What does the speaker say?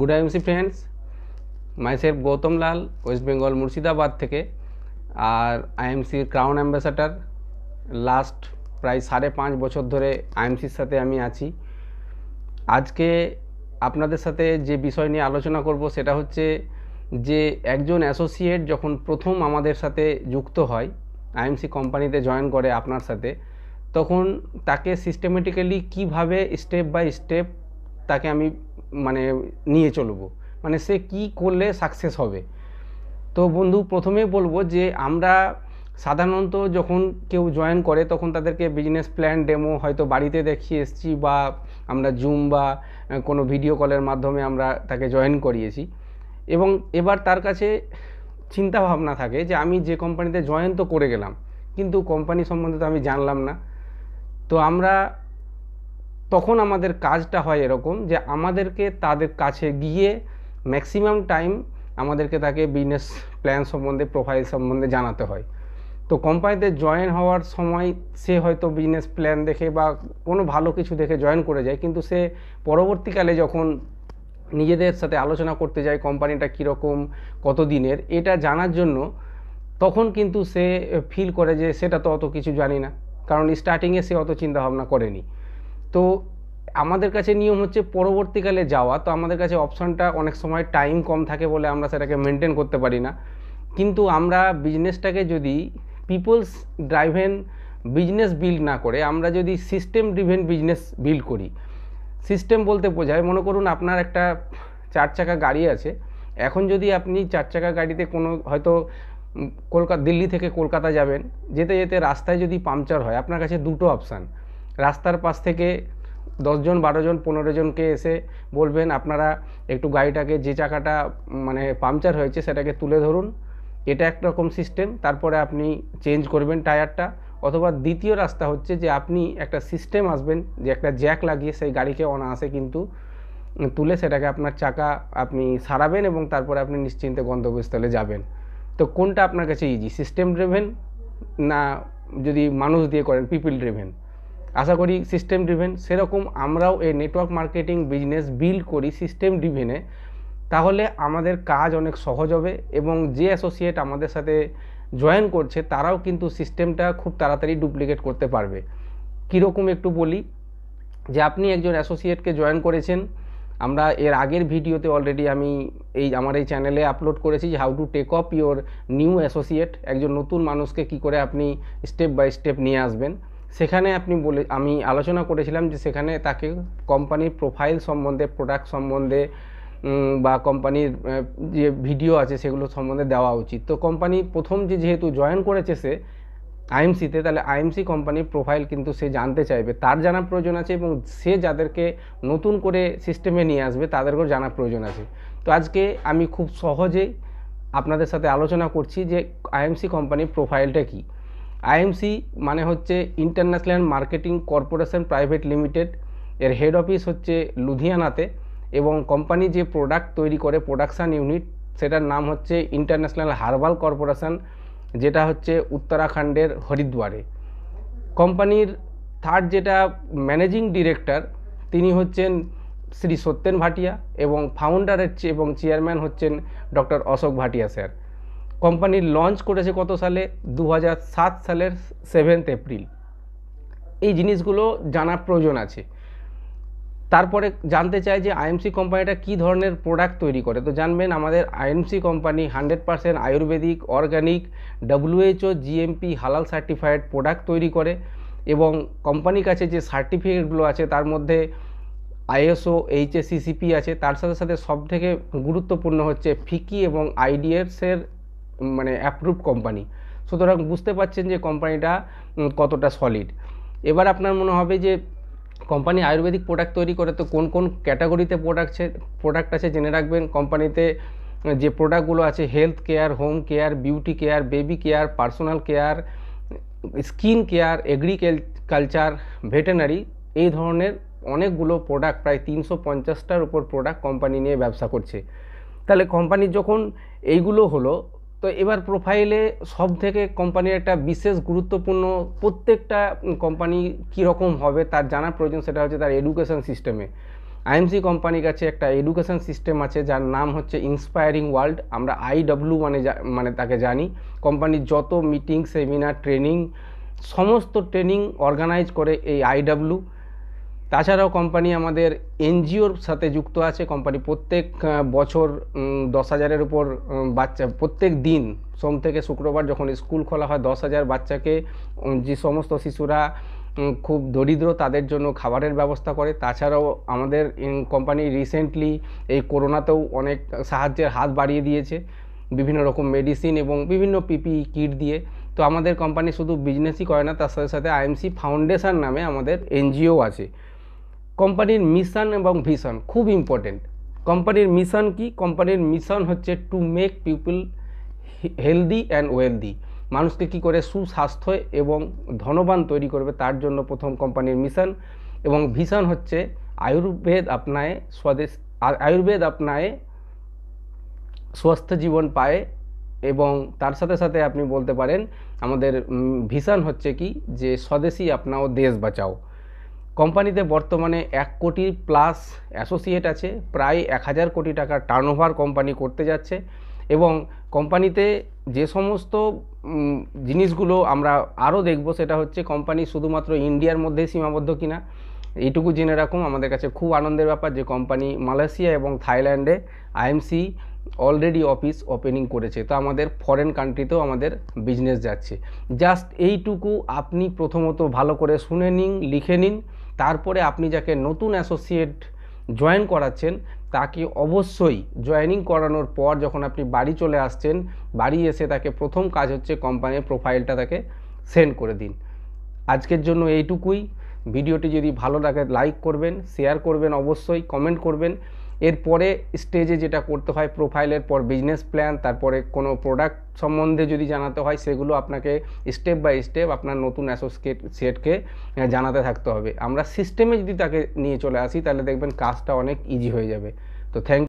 good IMC friends myself Gautam Lal West Bengal Murshidabad থেকে আর আইএমসির ক্রাউন অ্যাম্বাসাডার লাস্ট প্রায় সাড়ে পাঁচ বছর ধরে আইএমসির সাথে আমি আছি আজকে আপনাদের সাথে যে বিষয় নিয়ে আলোচনা করব সেটা হচ্ছে যে একজন অ্যাসোসিয়েট যখন প্রথম আমাদের সাথে যুক্ত হয় আইএমসি কোম্পানিতে জয়েন করে আপনার সাথে তখন তাকে সিস্টেমেটিক্যালি কিভাবে স্টেপ বাই স্টেপ তাকে আমি মানে নিয়ে চলবো মানে সে কি করলে সাকসেস হবে তো বন্ধু প্রথমে বলবো যে আমরা সাধারণত যখন কেউ জয়েন করে তখন তাদেরকে বিজনেস প্ল্যান ডেমো হয়তো বাড়িতে দেখিয়ে এসেছি বা আমরা জুম বা কোনো ভিডিও কলের মাধ্যমে আমরা তাকে জয়েন করিয়েছি এবং এবার তার কাছে চিন্তা ভাবনা থাকে যে আমি যে কোম্পানিতে জয়েন তো করে গেলাম কিন্তু কোম্পানি সম্বন্ধে তো আমি জানলাম না তো আমরা তখন আমাদের কাজটা হয় এরকম যে আমাদেরকে তাদের কাছে গিয়ে ম্যাক্সিমাম টাইম আমাদেরকে তাকে বিজনেস প্ল্যান সম্বন্ধে প্রোফাইল সম্বন্ধে জানাতে হয় তো কোম্পানিতে জয়েন হওয়ার সময় সে হয়তো বিজনেস প্ল্যান দেখে বা কোনো ভালো কিছু দেখে জয়েন করে যায় কিন্তু সে পরবর্তীকালে যখন নিজেদের সাথে আলোচনা করতে যায় কোম্পানিটা কীরকম কত দিনের এটা জানার জন্য তখন কিন্তু সে ফিল করে যে সেটা তো অত কিছু জানি না কারণ স্টার্টিংয়ে সে অত চিন্তাভাবনা করেনি তো আমাদের কাছে নিয়ম হচ্ছে পরবর্তীকালে যাওয়া তো আমাদের কাছে অপশানটা অনেক সময় টাইম কম থাকে বলে আমরা সেটাকে মেনটেন করতে পারি না কিন্তু আমরা বিজনেসটাকে যদি পিপলস ড্রাইভেন বিজনেস বিল্ড না করে আমরা যদি সিস্টেম ড্রিভেন বিজনেস বিল্ড করি সিস্টেম বলতে বোঝায় মনে করুন আপনার একটা চার চাকা গাড়ি আছে এখন যদি আপনি চার চাকা গাড়িতে কোনো হয়তো কলকাতা দিল্লি থেকে কলকাতা যাবেন যেতে যেতে রাস্তায় যদি পাংচার হয় আপনার কাছে দুটো অপশান রাস্তার পাশ থেকে দশজন বারোজন পনেরো জনকে এসে বলবেন আপনারা একটু গাড়িটাকে যে চাকাটা মানে পাংচার হয়েছে সেটাকে তুলে ধরুন এটা একরকম সিস্টেম তারপরে আপনি চেঞ্জ করবেন টায়ারটা অথবা দ্বিতীয় রাস্তা হচ্ছে যে আপনি একটা সিস্টেম আসবেন যে একটা জ্যাক লাগিয়ে সেই গাড়িকে অনায়াসে কিন্তু তুলে সেটাকে আপনার চাকা আপনি সারাবেন এবং তারপরে আপনি নিশ্চিন্তে গন্তব্যস্থলে যাবেন তো কোনটা আপনার কাছে ইজি সিস্টেম ড্রেভেন না যদি মানুষ দিয়ে করেন পিপিল ড্রেভেন আশা করি সিস্টেম ড্রিভেন সেরকম আমরাও এই নেটওয়ার্ক মার্কেটিং বিজনেস বিল্ড করি সিস্টেম ড্রিভেনে তাহলে আমাদের কাজ অনেক সহজ হবে এবং যে অ্যাসোসিয়েট আমাদের সাথে জয়েন করছে তারাও কিন্তু সিস্টেমটা খুব তাড়াতাড়ি ডুপ্লিকেট করতে পারবে কীরকম একটু বলি যে আপনি একজন অ্যাসোসিয়েটকে জয়েন করেছেন আমরা এর আগের ভিডিওতে অলরেডি আমি এই আমার এই চ্যানেলে আপলোড করেছি যে how to take up your new associate একজন নতুন মানুষকে কি করে আপনি স্টেপ বাই স্টেপ নিয়ে আসবেন সেখানে আপনি বলে আমি আলোচনা করেছিলাম যে সেখানে তাকে কোম্পানির প্রোফাইল সম্বন্ধে প্রোডাক্ট সম্বন্ধে বা কোম্পানির যে ভিডিও আছে সেগুলো সম্বন্ধে দেওয়া উচিত তো কোম্পানি প্রথম যে যেহেতু জয়েন করেছে সে আইএমসিতে তাহলে আইএমসি কোম্পানির প্রোফাইল কিন্তু সে জানতে চাইবে তার জানা প্রয়োজন আছে এবং সে যাদেরকে নতুন করে সিস্টেমে নিয়ে আসবে তাদেরকেও জানা প্রয়োজন আছে তো আজকে আমি খুব সহজেই আপনাদের সাথে আলোচনা করছি যে আইএমসি কোম্পানির প্রোফাইলটা কী আইএমসি মানে হচ্ছে international marketing corporation private limited এর হেড অফিস হচ্ছে লুধিয়ানাতে এবং কোম্পানি যে প্রোডাক্ট তৈরি করে প্রোডাকশান ইউনিট সেটার নাম হচ্ছে ইন্টারন্যাশনাল হার্বাল কর্পোরেশন যেটা হচ্ছে উত্তরাখণ্ডের হরিদ্বারে কোম্পানির থার্ড যেটা ম্যানেজিং ডিরেক্টর তিনি হচ্ছেন শ্রী সত্যেন ভাটিয়া এবং ফাউন্ডারের এবং চেয়ারম্যান হচ্ছেন doctor Ashok Bhatia sir company launch করেছে কত সালে দু সালের সেভেন্থ এপ্রিল এই জিনিসগুলো জানার প্রয়োজন আছে তারপরে জানতে চাই যে আইএমসি কোম্পানিটা কি ধরনের প্রোডাক্ট তৈরি করে তো জানবেন আমাদের IMC company hundred percent ayurvedic organic WHO GMP হালাল সার্টিফাইড প্রোডাক্ট তৈরি করে এবং কোম্পানির কাছে যে সার্টিফিকেটগুলো আছে তার মধ্যে আইএসও এইচএসিসিপি আছে তার সাথে সাথে সবথেকে গুরুত্বপূর্ণ হচ্ছে ফিকি এবং আইডিএসের মানে অ্যাপ্রুভ কোম্পানি সুতরাং বুঝতে পারছেন যে কোম্পানিটা কতটা সলিড এবার আপনার মনে হবে যে কোম্পানি আয়ুর্বেদিক প্রোডাক্ট তৈরি করে তো কোন কোন ক্যাটাগরিতে প্রোডাক্টছে প্রোডাক্ট আছে জেনে রাখবেন কোম্পানিতে যে প্রোডাক্টগুলো আছে health care home care beauty care baby care personal care skin care culture veterinary এই ধরনের অনেকগুলো প্রোডাক্ট প্রায় তিনশো পঞ্চাশটার উপর প্রোডাক্ট কোম্পানি নিয়ে ব্যবসা করছে তাহলে কোম্পানির যখন এইগুলো হলো তো এবার প্রোফাইলে সব থেকে কোম্পানির একটা বিশেষ গুরুত্বপূর্ণ প্রত্যেকটা কোম্পানি কীরকম হবে তার জানার প্রয়োজন সেটা হচ্ছে তার এডুকেশন সিস্টেমে আইএমসি কোম্পানির কাছে একটা এডুকেশন সিস্টেম আছে যার নাম হচ্ছে ইন্সপায়ারিং ওয়ার্ল্ড আমরা আইডব্লিউ মানে মানে তাকে জানি কোম্পানির যত মিটিং সেমিনার ট্রেনিং সমস্ত ট্রেনিং অর্গানাইজ করে এই আইডব্লিউ তাছাড়াও কোম্পানি আমাদের এনজিওর সাথে যুক্ত আছে কোম্পানি প্রত্যেক বছর দশ হাজারের উপর বাচ্চা প্রত্যেক দিন সোম থেকে শুক্রবার যখন স্কুল খোলা হয় দশ হাজার বাচ্চাকে যে সমস্ত শিশুরা খুব দরিদ্র তাদের জন্য খাবারের ব্যবস্থা করে তাছাড়াও আমাদের কোম্পানি রিসেন্টলি এই করোনাতেও অনেক সাহায্যের হাত বাড়িয়ে দিয়েছে বিভিন্ন রকম মেডিসিন এবং বিভিন্ন পিপি কিট e দিয়ে তো আমাদের কোম্পানি শুধু বিজনেসই করে না তার সাথে সাথে আইএমসি ফাউন্ডেশন নামে আমাদের এনজিও আছে কোম্পানির মিশন এবং ভিশন খুব ইম্পর্টেন্ট কোম্পানির মিশন কি কোম্পানির মিশন হচ্ছে to make people healthy and wealthy মানুষকে কি করে সুস্বাস্থ্য এবং ধনবান তৈরি করবে তার জন্য প্রথম কোম্পানির মিশন এবং ভিশন হচ্ছে আয়ুর্বেদ আপনায় স্বদেশ আয়ুর্বেদ আপনায় স্বস্থ জীবন পায় এবং তার সাথে সাথে আপনি বলতে পারেন আমাদের ভিশন হচ্ছে কি যে স্বদেশি আপনাও দেশ বাঁচাও কোম্পানিতে বর্তমানে এক কোটি প্লাস অ্যাসোসিয়েট আছে প্রায় এক হাজার কোটি টাকার টার্নওভার কোম্পানি করতে যাচ্ছে এবং কোম্পানিতে যে সমস্ত জিনিসগুলো আমরা আরও দেখব সেটা হচ্ছে কোম্পানি শুধুমাত্র ইন্ডিয়ার মধ্যে সীমাবদ্ধ কিনা এইটুকু জেনে রাখুন আমাদের কাছে খুব আনন্দের ব্যাপার যে কোম্পানি মালয়েশিয়া এবং থাইল্যান্ডে আইএমসি অলরেডি অফিস ওপেনিং করেছে তো আমাদের ফরেন কান্ট্রিতেও আমাদের বিজনেস যাচ্ছে জাস্ট এইটুকু আপনি প্রথমত ভালো করে শুনে নিন লিখে নিন তারপরে আপনি যাকে নতুন অ্যাসোসিয়েট জয়েন করাচ্ছেন তাকে অবশ্যই জয়েনিং করানোর পর যখন আপনি বাড়ি চলে আসছেন বাড়ি এসে তাকে প্রথম কাজ হচ্ছে কোম্পানির প্রোফাইলটা তাকে সেন্ড করে দিন আজকের জন্য এইটুকুই ভিডিওটি যদি ভালো লাগে লাইক করবেন শেয়ার করবেন অবশ্যই কমেন্ট করবেন এরপরে স্টেজে যেটা করতে হয় প্রোফাইলের পর বিজনেস প্ল্যান তারপরে কোনো প্রোডাক্ট সম্বন্ধে যদি জানাতে হয় সেগুলো আপনাকে স্টেপ বাই স্টেপ আপনার নতুন অ্যাসোসিয়েট সেটকে জানাতে থাকতে হবে আমরা সিস্টেমে যদি তাকে নিয়ে চলে আসি তাহলে দেখবেন কাজটা অনেক ইজি হয়ে যাবে তো থ্যাংক